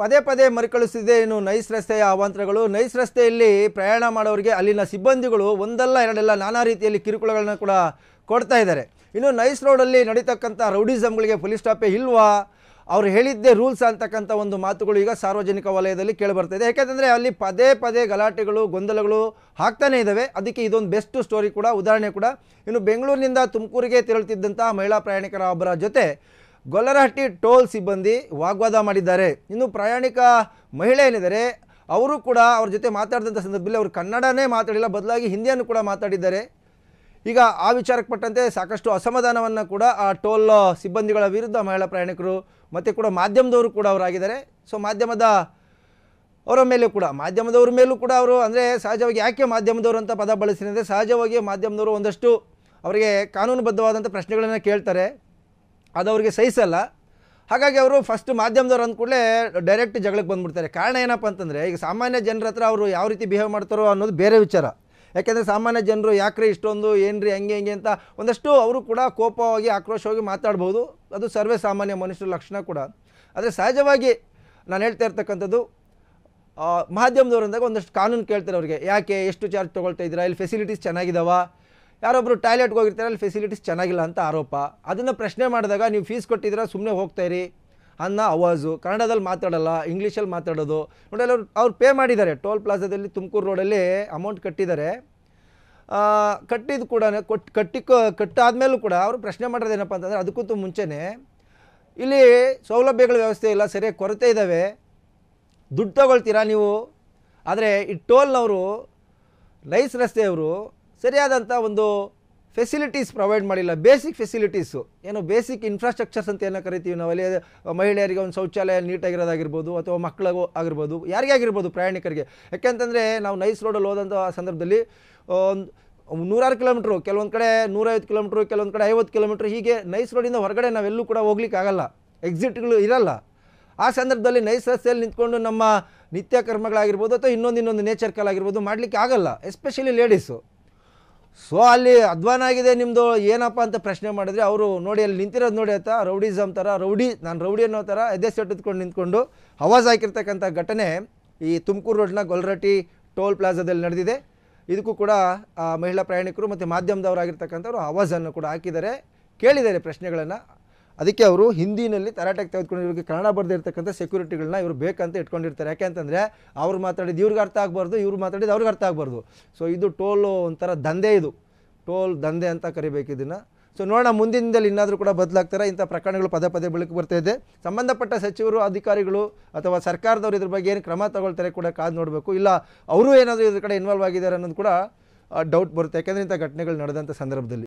ಪದೇ ಪದೇ ಮರುಕಳಿಸಿದೆ ಏನು ನೈಸ್ ರಸ್ತೆಯ ಅವಾಂತರಗಳು ನೈಸ್ ರಸ್ತೆಯಲ್ಲಿ ಪ್ರಯಾಣ ಮಾಡೋರಿಗೆ ಅಲ್ಲಿನ ಸಿಬ್ಬಂದಿಗಳು ಒಂದಲ್ಲ ಎರಡೆಲ್ಲ ನಾನಾ ರೀತಿಯಲ್ಲಿ ಕಿರುಕುಳಗಳನ್ನು ಕೂಡ ಕೊಡ್ತಾ ಇದ್ದಾರೆ ಇನ್ನು ನೈಸ್ ರೋಡಲ್ಲಿ ನಡೀತಕ್ಕಂಥ ರೌಡಿಸಮ್ಗಳಿಗೆ ಪೊಲೀಸ್ ಸ್ಟಾಪೇ ಇಲ್ವಾ ಅವ್ರು ಹೇಳಿದ್ದೇ ರೂಲ್ಸ್ ಅಂತಕ್ಕಂಥ ಒಂದು ಮಾತುಗಳು ಈಗ ಸಾರ್ವಜನಿಕ ವಲಯದಲ್ಲಿ ಕೇಳಿಬರ್ತಾಯಿದೆ ಯಾಕೆಂದರೆ ಅಲ್ಲಿ ಪದೇ ಪದೇ ಗಲಾಟೆಗಳು ಗೊಂದಲಗಳು ಹಾಕ್ತಾನೇ ಇದ್ದಾವೆ ಅದಕ್ಕೆ ಇದೊಂದು ಬೆಸ್ಟ್ ಸ್ಟೋರಿ ಕೂಡ ಉದಾಹರಣೆ ಕೂಡ ಇನ್ನು ಬೆಂಗಳೂರಿನಿಂದ ತುಮಕೂರಿಗೆ ತೆರಳುತ್ತಿದ್ದಂಥ ಮಹಿಳಾ ಪ್ರಯಾಣಿಕರ ಒಬ್ಬರ ಜೊತೆ ಗೊಲ್ಲರಹಟ್ಟಿ ಟೋಲ್ ಸಿಬ್ಬಂದಿ ವಾಗ್ವಾದ ಮಾಡಿದ್ದಾರೆ ಇನ್ನು ಪ್ರಯಾಣಿಕ ಮಹಿಳೆ ಏನಿದ್ದಾರೆ ಅವರು ಕೂಡ ಅವ್ರ ಜೊತೆ ಮಾತಾಡಿದಂಥ ಸಂದರ್ಭದಲ್ಲಿ ಅವರು ಕನ್ನಡನೇ ಮಾತಾಡಿಲ್ಲ ಬದಲಾಗಿ ಹಿಂದಿಯನ್ನು ಕೂಡ ಮಾತಾಡಿದ್ದಾರೆ ಈಗ ಆ ವಿಚಾರಕ್ಕೆ ಪಟ್ಟಂತೆ ಸಾಕಷ್ಟು ಅಸಮಾಧಾನವನ್ನು ಕೂಡ ಆ ಟೋಲ್ ಸಿಬ್ಬಂದಿಗಳ ವಿರುದ್ಧ ಮಹಿಳಾ ಪ್ರಯಾಣಿಕರು ಮತ್ತು ಕೂಡ ಮಾಧ್ಯಮದವರು ಕೂಡ ಅವರಾಗಿದ್ದಾರೆ ಸೊ ಮಾಧ್ಯಮದ ಅವರ ಮೇಲೂ ಕೂಡ ಮಾಧ್ಯಮದವ್ರ ಮೇಲೂ ಕೂಡ ಅವರು ಅಂದರೆ ಸಹಜವಾಗಿ ಯಾಕೆ ಮಾಧ್ಯಮದವರು ಅಂತ ಪದ ಬಳಸಿದೆ ಸಹಜವಾಗಿ ಮಾಧ್ಯಮದವರು ಒಂದಷ್ಟು ಅವರಿಗೆ ಕಾನೂನುಬದ್ಧವಾದಂಥ ಪ್ರಶ್ನೆಗಳನ್ನು ಕೇಳ್ತಾರೆ ಅದು ಅವ್ರಿಗೆ ಸಹಿಸಲ್ಲ ಹಾಗಾಗಿ ಅವರು ಫಸ್ಟ್ ಮಾಧ್ಯಮದವ್ರು ಕೂಡಲೇ ಡೈರೆಕ್ಟ್ ಜಗಳಕ್ಕೆ ಬಂದ್ಬಿಡ್ತಾರೆ ಕಾರಣ ಏನಪ್ಪ ಅಂತಂದರೆ ಈಗ ಸಾಮಾನ್ಯ ಜನರ ಹತ್ರ ಅವರು ಯಾವ ರೀತಿ ಬಿಹೇವ್ ಮಾಡ್ತಾರೋ ಅನ್ನೋದು ಬೇರೆ ವಿಚಾರ ಯಾಕೆಂದರೆ ಸಾಮಾನ್ಯ ಜನರು ಯಾಕ್ರೆ ಇಷ್ಟೊಂದು ರೀ ಹಂಗೆ ಹಂಗೆ ಅಂತ ಒಂದಷ್ಟು ಅವರು ಕೂಡ ಕೋಪವಾಗಿ ಆಕ್ರೋಶವಾಗಿ ಮಾತಾಡ್ಬೋದು ಅದು ಸರ್ವೇ ಸಾಮಾನ್ಯ ಮನುಷ್ಯರ ಲಕ್ಷಣ ಕೂಡ ಆದರೆ ಸಹಜವಾಗಿ ನಾನು ಹೇಳ್ತಾ ಇರ್ತಕ್ಕಂಥದ್ದು ಅಂದಾಗ ಒಂದಷ್ಟು ಕಾನೂನು ಕೇಳ್ತಾರೆ ಅವ್ರಿಗೆ ಯಾಕೆ ಎಷ್ಟು ಚಾರ್ಜ್ ತೊಗೊಳ್ತಾ ಇದ್ದೀರಾ ಇಲ್ಲಿ ಫೆಸಿಲಿಟೀಸ್ ಚೆನ್ನಾಗಿದ್ದಾವ ಯಾರೊಬ್ಬರು ಟಾಯ್ಲೆಟ್ಗೆ ಹೋಗಿರ್ತಾರೆ ಅಲ್ಲಿ ಫೆಸಿಲಿಟೀಸ್ ಚೆನ್ನಾಗಿಲ್ಲ ಅಂತ ಆರೋಪ ಅದನ್ನು ಪ್ರಶ್ನೆ ಮಾಡಿದಾಗ ನೀವು ಫೀಸ್ ಕೊಟ್ಟಿದ್ರೆ ಸುಮ್ಮನೆ ಹೋಗ್ತಾಯಿರಿ ಅನ್ನೋ ಅವಾಜು ಕನ್ನಡದಲ್ಲಿ ಮಾತಾಡಲ್ಲ ಇಂಗ್ಲೀಷಲ್ಲಿ ಮಾತಾಡೋದು ನೋಡಿ ಅವರು ಅವ್ರು ಪೇ ಮಾಡಿದ್ದಾರೆ ಟೋಲ್ ಪ್ಲಾಜಾದಲ್ಲಿ ತುಮಕೂರು ರೋಡಲ್ಲಿ ಅಮೌಂಟ್ ಕಟ್ಟಿದ್ದಾರೆ ಕಟ್ಟಿದ ಕೂಡ ಕೊಟ್ಟು ಕಟ್ಟಿ ಕಟ್ಟಾದಮೇಲೂ ಕೂಡ ಅವರು ಪ್ರಶ್ನೆ ಮಾಡೋದೇನಪ್ಪ ಅಂತಂದರೆ ಅದಕ್ಕೂ ಮುಂಚೆನೇ ಇಲ್ಲಿ ಸೌಲಭ್ಯಗಳ ವ್ಯವಸ್ಥೆ ಇಲ್ಲ ಸರಿಯಾಗಿ ಕೊರತೆ ಇದ್ದಾವೆ ದುಡ್ಡು ತಗೊಳ್ತೀರಾ ನೀವು ಆದರೆ ಈ ಟೋಲ್ನವರು ಲೈಸ್ ರಸ್ತೆಯವರು ಸರಿಯಾದಂಥ ಒಂದು ಫೆಸಿಲಿಟೀಸ್ ಪ್ರೊವೈಡ್ ಮಾಡಿಲ್ಲ ಬೇಸಿಕ್ ಫೆಸಿಲಿಟೀಸು ಏನು ಬೇಸಿಕ್ ಇನ್ಫ್ರಾಸ್ಟ್ರಕ್ಚರ್ಸ್ ಅಂತ ಏನೋ ಕರಿತೀವಿ ಅಲ್ಲಿ ಮಹಿಳೆಯರಿಗೆ ಒಂದು ಶೌಚಾಲಯ ನೀಟಾಗಿರೋದಾಗಿರ್ಬೋದು ಅಥವಾ ಮಕ್ಕಳಿಗೂ ಆಗಿರ್ಬೋದು ಯಾರಿಗೆ ಆಗಿರ್ಬೋದು ಪ್ರಯಾಣಿಕರಿಗೆ ಯಾಕೆಂತಂದರೆ ನಾವು ನೈಸ್ ರೋಡಲ್ಲಿ ಹೋದಂಥ ಸಂದರ್ಭದಲ್ಲಿ ಒಂದು ನೂರಾರು ಕಿಲೋಮೀಟ್ರು ಕೆಲವೊಂದು ಕಡೆ ನೂರೈವತ್ತು ಕಿಲೋಮೀಟ್ರು ಕೆಲವೊಂದು ಕಡೆ ಐವತ್ತು ಕಿಲೋಮೀಟ್ರ್ ಹೀಗೆ ನೈಸ್ ರೋಡಿಂದ ಹೊರಗಡೆ ನಾವೆಲ್ಲೂ ಕೂಡ ಹೋಗ್ಲಿಕ್ಕಾಗಲ್ಲ ಎಕ್ಸಿಟ್ಗಳು ಇರಲ್ಲ ಆ ಸಂದರ್ಭದಲ್ಲಿ ನೈಸ್ ರಸ್ತೆಯಲ್ಲಿ ನಿಂತ್ಕೊಂಡು ನಮ್ಮ ನಿತ್ಯ ಕರ್ಮಗಳಾಗಿರ್ಬೋದು ಅಥವಾ ಇನ್ನೊಂದು ಇನ್ನೊಂದು ನೇಚರ್ ಕಾಲ್ ಆಗಿರ್ಬೋದು ಮಾಡಲಿಕ್ಕೆ ಆಗಲ್ಲ ಎಸ್ಪೆಷಲಿ ಲೇಡೀಸು ಸೊ ಅಲ್ಲಿ ಅಧ್ವಾನ ಆಗಿದೆ ನಿಮ್ಮದು ಏನಪ್ಪ ಅಂತ ಪ್ರಶ್ನೆ ಮಾಡಿದ್ರೆ ಅವರು ನೋಡಿ ಅಲ್ಲಿ ನಿಂತಿರೋದು ನೋಡಿ ಆಯ್ತಾ ರೌಡಿಸಮ್ ಥರ ರೌಡಿ ನಾನು ರೌಡಿ ಅನ್ನೋ ಥರ ಎದೆ ಸೆಟ್ಟಿದ್ಕೊಂಡು ನಿಂತ್ಕೊಂಡು ಹವಾಜ್ ಹಾಕಿರ್ತಕ್ಕಂಥ ಘಟನೆ ಈ ತುಮಕೂರು ರೋಡ್ನ ಗೊಲ್ರಟ್ಟಿ ಟೋಲ್ ಪ್ಲಾಜಾದಲ್ಲಿ ನಡೆದಿದೆ ಇದಕ್ಕೂ ಕೂಡ ಮಹಿಳಾ ಪ್ರಯಾಣಿಕರು ಮತ್ತು ಮಾಧ್ಯಮದವರಾಗಿರ್ತಕ್ಕಂಥವ್ರು ಆವಾಜನ್ನು ಕೂಡ ಹಾಕಿದ್ದಾರೆ ಕೇಳಿದ್ದಾರೆ ಪ್ರಶ್ನೆಗಳನ್ನು ಅದಕ್ಕೆ ಅವರು ಹಿಂದಿನಲ್ಲಿ ತರಾಟೆಗೆ ಇವರಿಗೆ ಕನ್ನಡ ಬರೆದಿರ್ತಕ್ಕಂಥ ಸೆಕ್ಯೂರಿಟಿಗಳನ್ನ ಇವರು ಬೇಕಂತ ಇಟ್ಕೊಂಡಿರ್ತಾರೆ ಯಾಕೆಂತಂದರೆ ಅವ್ರು ಮಾತಾಡಿದ್ದು ಇವ್ರಿಗೆ ಅರ್ಥ ಆಗಬಾರ್ದು ಇವ್ರು ಮಾತಾಡಿದ್ದು ಅವ್ರಿಗೆ ಅರ್ಥ ಆಗಬಾರ್ದು ಸೊ ಇದು ಟೋಲು ಒಂಥರ ದಂಧೆ ಇದು ಟೋಲ್ ದಂಧೆ ಅಂತ ಕರಿಬೇಕು ಇದನ್ನು ಸೊ ನೋಡೋಣ ಮುಂದಿನಿಂದಲೇ ಇನ್ನಾದರೂ ಕೂಡ ಬದಲಾಗ್ತಾರೆ ಇಂಥ ಪ್ರಕರಣಗಳು ಪದೇ ಪದೇ ಬೆಳಕು ಬರ್ತಾ ಇದೆ ಸಂಬಂಧಪಟ್ಟ ಸಚಿವರು ಅಧಿಕಾರಿಗಳು ಅಥವಾ ಸರ್ಕಾರದವರು ಇದ್ರ ಬಗ್ಗೆ ಏನು ಕ್ರಮ ತಗೊಳ್ತಾರೆ ಕೂಡ ಕಾದು ನೋಡಬೇಕು ಇಲ್ಲ ಅವರು ಏನಾದರೂ ಇದ್ರ ಕಡೆ ಇನ್ವಾಲ್ವ್ ಆಗಿದ್ದಾರೆ ಅನ್ನೋದು ಕೂಡ ಡೌಟ್ ಬರುತ್ತೆ ಯಾಕೆಂದರೆ ಇಂಥ ಘಟನೆಗಳು ನಡೆದಂಥ ಸಂದರ್ಭದಲ್ಲಿ